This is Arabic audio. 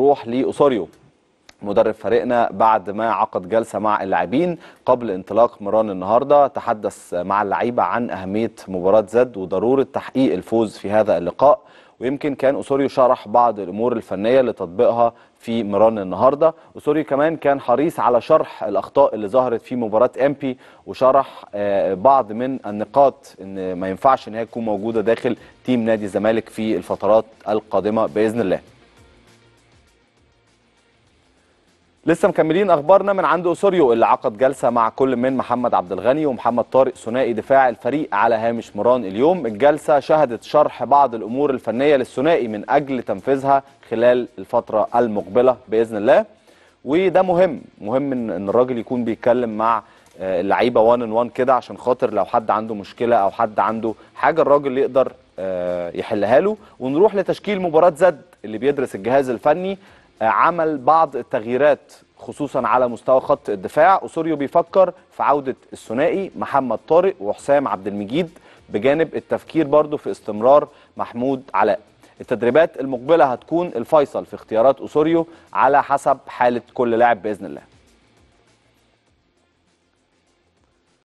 روح لأوساريو مدرب فريقنا بعد ما عقد جلسه مع اللاعبين قبل انطلاق مران النهارده تحدث مع اللعيبه عن اهميه مباراه زد وضروره تحقيق الفوز في هذا اللقاء ويمكن كان اسوريو شرح بعض الامور الفنيه لتطبيقها في مران النهارده اسوريو كمان كان حريص على شرح الاخطاء اللي ظهرت في مباراه امبي وشرح آه، بعض من النقاط ان ما ينفعش ان هي تكون موجوده داخل تيم نادي الزمالك في الفترات القادمه باذن الله لسه مكملين اخبارنا من عند اسوريو اللي عقد جلسه مع كل من محمد عبد الغني ومحمد طارق ثنائي دفاع الفريق على هامش مران اليوم الجلسه شهدت شرح بعض الامور الفنيه للثنائي من اجل تنفيذها خلال الفتره المقبله باذن الله وده مهم مهم ان الراجل يكون بيتكلم مع آه، اللعيبه 1 ان 1 كده عشان خاطر لو حد عنده مشكله او حد عنده حاجه الراجل يقدر آه، يحلها له ونروح لتشكيل مباراه زد اللي بيدرس الجهاز الفني عمل بعض التغييرات خصوصا على مستوى خط الدفاع أسوريو بيفكر في عودة الثنائي محمد طارق وحسام عبد المجيد بجانب التفكير برضه في استمرار محمود علاء التدريبات المقبلة هتكون الفيصل في اختيارات أسوريو على حسب حالة كل لاعب بإذن الله